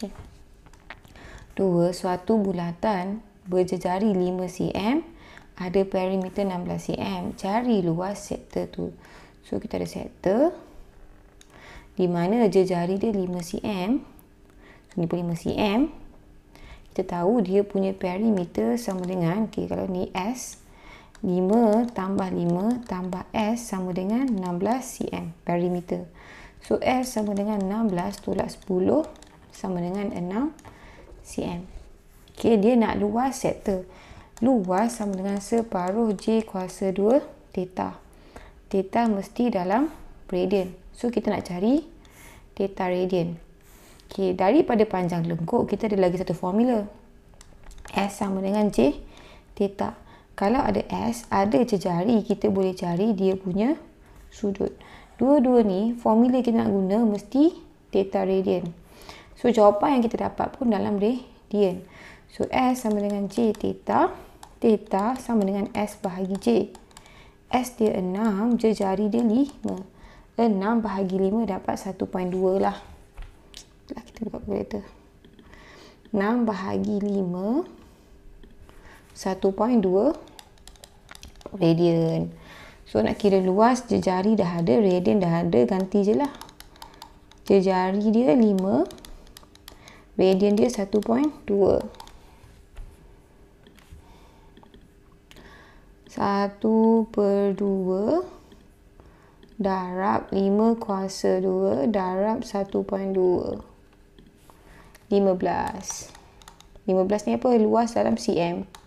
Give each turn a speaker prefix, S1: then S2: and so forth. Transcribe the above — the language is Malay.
S1: Okey. Dua, suatu bulatan berjejari 5 cm ada perimeter 16 cm. Cari luas sektor tu. So kita ada sektor di mana jejari dia 5 cm. So, pun 5 cm. Kita tahu dia punya perimeter sama dengan okay, kalau ni S 5 tambah 5 tambah S sama dengan 16 cm perimeter. So S sama dengan 16 tolak sama dengan 6 cm. Okey, dia nak luas sektor. Luas sama dengan separuh J kuasa 2 theta. Theta mesti dalam radian. So, kita nak cari theta radian. Okey, daripada panjang lengkuk, kita ada lagi satu formula. S sama dengan J theta. Kalau ada S, ada jari kita boleh cari dia punya sudut. Dua-dua ni, formula kita nak guna mesti theta radian. So jawapan yang kita dapat pun dalam radian. So S sama dengan J theta. Theta sama dengan S bahagi J. S dia 6, jari dia 5. 6 bahagi 5 dapat 1.2 lah. Itulah kita buka kalkulator. 6 bahagi 5, 1.2 radian. So nak kira luas, jari dah ada, radian dah ada, ganti je lah. jari dia 5 radian dia 1.2 1 per 2 darab 5 kuasa 2 darab 1.2 15 15 ni apa? luas dalam cm